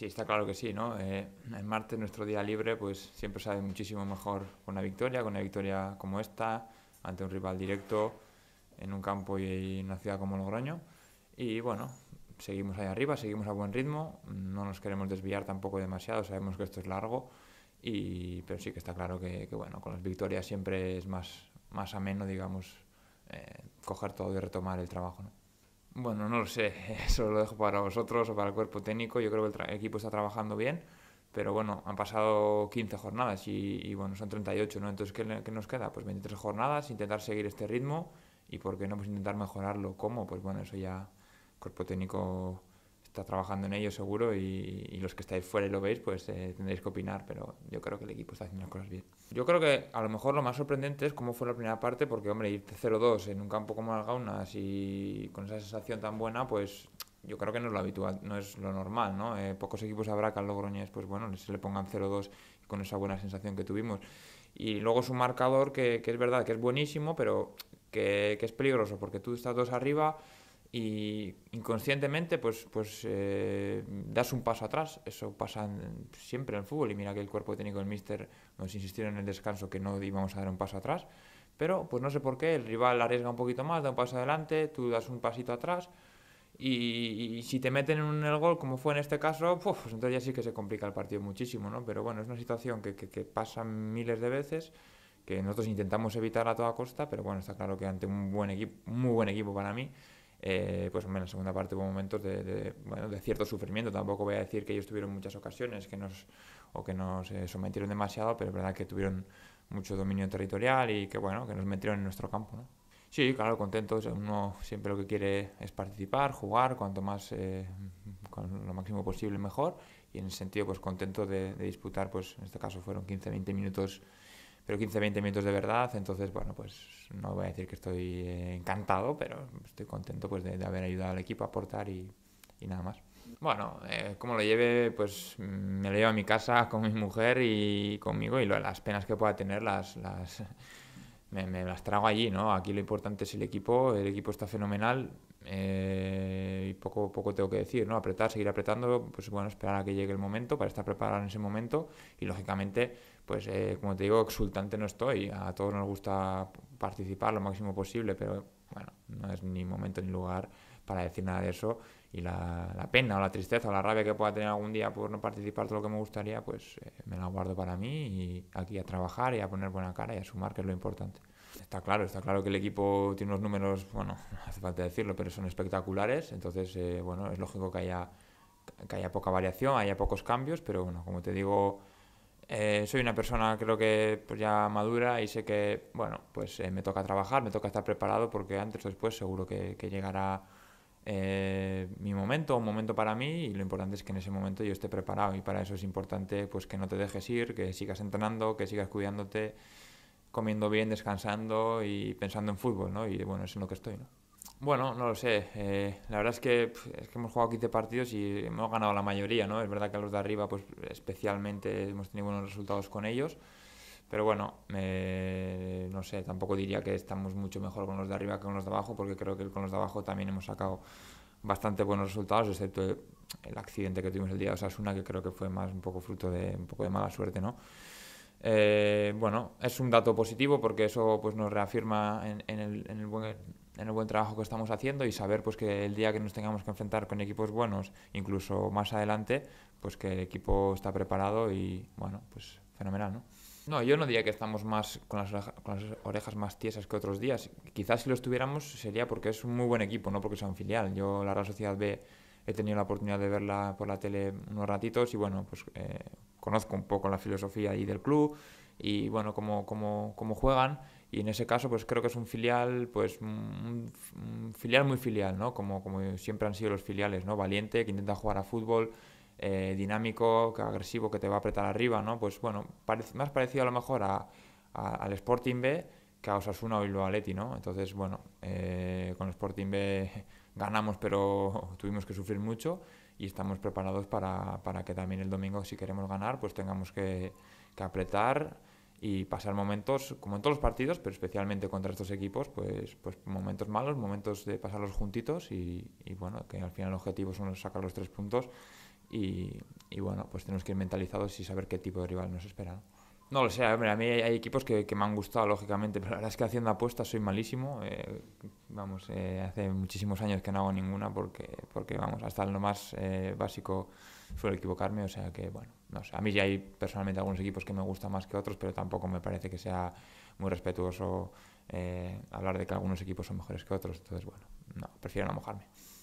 Sí, está claro que sí, ¿no? el eh, martes, nuestro día libre, pues siempre sabe muchísimo mejor con una victoria, con una victoria como esta, ante un rival directo, en un campo y en una ciudad como Logroño. Y bueno, seguimos ahí arriba, seguimos a buen ritmo, no nos queremos desviar tampoco demasiado, sabemos que esto es largo, y, pero sí que está claro que, bueno, con las victorias siempre es más, más ameno, digamos, eh, coger todo y retomar el trabajo, ¿no? Bueno, no lo sé, eso lo dejo para vosotros o para el cuerpo técnico. Yo creo que el, equipo está trabajando bien, pero bueno, han pasado 15 jornadas y, bueno, son 38, ¿no? Entonces, ¿qué, nos queda? Pues 23 jornadas, intentar seguir este ritmo y, ¿por qué no? Pues intentar mejorarlo. ¿Cómo? Pues bueno, eso ya cuerpo técnico está trabajando en ello seguro y, los que estáis fuera y lo veis, pues eh, tendréis que opinar, pero yo creo que el equipo está haciendo las cosas bien. Yo creo que a lo mejor lo más sorprendente es cómo fue la primera parte, porque hombre, ir 0-2 en un campo como el Gaunas y con esa sensación tan buena, pues yo creo que no es lo habitual, no es lo normal, ¿no? Eh, pocos equipos habrá que al Logroñés, pues bueno, se le pongan 0-2 con esa buena sensación que tuvimos. Y luego es un marcador que, que es verdad, que es buenísimo, pero que, que es peligroso, porque tú estás dos arriba y inconscientemente pues, pues eh, das un paso atrás. Eso pasa siempre en el fútbol y mira que el cuerpo técnico del míster nos insistieron en el descanso que no íbamos a dar un paso atrás. Pero pues no sé por qué, el rival arriesga un poquito más, da un paso adelante, tú das un pasito atrás y, si te meten en el gol como fue en este caso, pues entonces ya sí que se complica el partido muchísimo. ¿no? Pero bueno, es una situación que, que, que pasa miles de veces que nosotros intentamos evitar a toda costa, pero bueno, está claro que ante un buen equipo, muy buen equipo para mí, eh, pues en la segunda parte hubo momentos de, cierto sufrimiento. Tampoco voy a decir que ellos tuvieron muchas ocasiones que nos, o que nos eh, sometieron demasiado, pero es verdad que tuvieron mucho dominio territorial y que, bueno, que nos metieron en nuestro campo. Sí, claro, contentos. Uno siempre lo que quiere es participar, jugar, cuanto más, eh, con lo máximo posible, mejor. Y en el sentido, pues contento de, de disputar, pues en este caso fueron 15-20 minutos pero 15-20 minutos de verdad, entonces, bueno, pues no voy a decir que estoy encantado, pero estoy contento pues de, haber ayudado al equipo a aportar y, nada más. Bueno, eh, como lo lleve, pues me lo llevo a mi casa con mi mujer y conmigo y las penas que pueda tener las, las me, las trago allí, ¿no? Aquí lo importante es el equipo, el equipo está fenomenal. Eh, poco, poco tengo que decir, ¿no? Apretar, seguir apretando, pues bueno, esperar a que llegue el momento para estar preparado en ese momento y lógicamente, pues eh, como te digo, exultante no estoy, a todos nos gusta participar lo máximo posible, pero bueno, no es ni momento ni lugar para decir nada de eso y la, pena o la tristeza o la rabia que pueda tener algún día por no participar todo lo que me gustaría, pues eh, me la guardo para mí y aquí a trabajar y a poner buena cara y a sumar, que es lo importante. Está claro, está claro que el equipo tiene unos números, bueno, hace falta decirlo, pero son espectaculares, entonces, eh, bueno, es lógico que haya, haya poca variación, haya pocos cambios, pero bueno, como te digo, eh, soy una persona creo que pues, ya madura y sé que, bueno, pues eh, me toca trabajar, me toca estar preparado porque antes o después seguro que, llegará mi momento, un momento para mí y lo importante es que en ese momento yo esté preparado y para eso es importante pues que no te dejes ir, que sigas entrenando, que sigas cuidándote comiendo bien, descansando y pensando en fútbol, ¿no? Y bueno, es en lo que estoy, ¿no? Bueno, no lo sé. Eh, la verdad es que, es que hemos jugado 15 partidos y hemos ganado la mayoría, ¿no? Es verdad que a los de arriba, pues especialmente hemos tenido buenos resultados con ellos. Pero bueno, no sé, tampoco diría que estamos mucho mejor con los de arriba que con los de abajo, porque creo que con los de abajo también hemos sacado bastante buenos resultados, excepto el accidente que tuvimos el día de Osasuna, que creo que fue más un poco fruto de un poco de mala suerte, ¿no? Eh, bueno, es un dato positivo porque eso pues, nos reafirma en, el, buen, trabajo que estamos haciendo y saber pues, que el día que nos tengamos que enfrentar con equipos buenos, incluso más adelante, pues que el equipo está preparado y bueno, pues fenomenal, ¿no? No, yo no diría que estamos más con las, orejas, más tiesas que otros días. Quizás si lo estuviéramos sería porque es un muy buen equipo, no porque sea un filial. Yo la Real Sociedad B he tenido la oportunidad de verla por la tele unos ratitos y bueno, pues eh, conozco un poco la filosofía ahí del club y bueno, cómo, cómo, juegan. Y en ese caso, pues creo que es un filial, pues filial muy filial, ¿no? Como, como siempre han sido los filiales, ¿no? Valiente, que intenta jugar a fútbol, eh, dinámico, que agresivo, que te va a apretar arriba, ¿no? Pues bueno, más parecido a lo mejor al Sporting B que a Osasuna o Bilbao ¿no? Entonces, bueno, eh, con el Sporting B ganamos, pero tuvimos que sufrir mucho y estamos preparados para, para que también el domingo, si queremos ganar, pues tengamos que, apretar y pasar momentos, como en todos los partidos, pero especialmente contra estos equipos, pues, pues momentos malos, momentos de pasarlos juntitos y, bueno, que al final el objetivo son sacar los tres puntos y, y, bueno, pues tenemos que ir mentalizados y saber qué tipo de rival nos espera. No lo sé, a, a mí hay, equipos que, me han gustado, lógicamente, pero la verdad es que haciendo apuestas soy malísimo. Eh, vamos, eh, hace muchísimos años que no hago ninguna porque, porque vamos, hasta lo más eh, básico suelo equivocarme, o sea que, bueno, no sé. A mí ya hay personalmente algunos equipos que me gustan más que otros, pero tampoco me parece que sea muy respetuoso hablar de que algunos equipos son mejores que otros, entonces, bueno, no, prefiero no mojarme.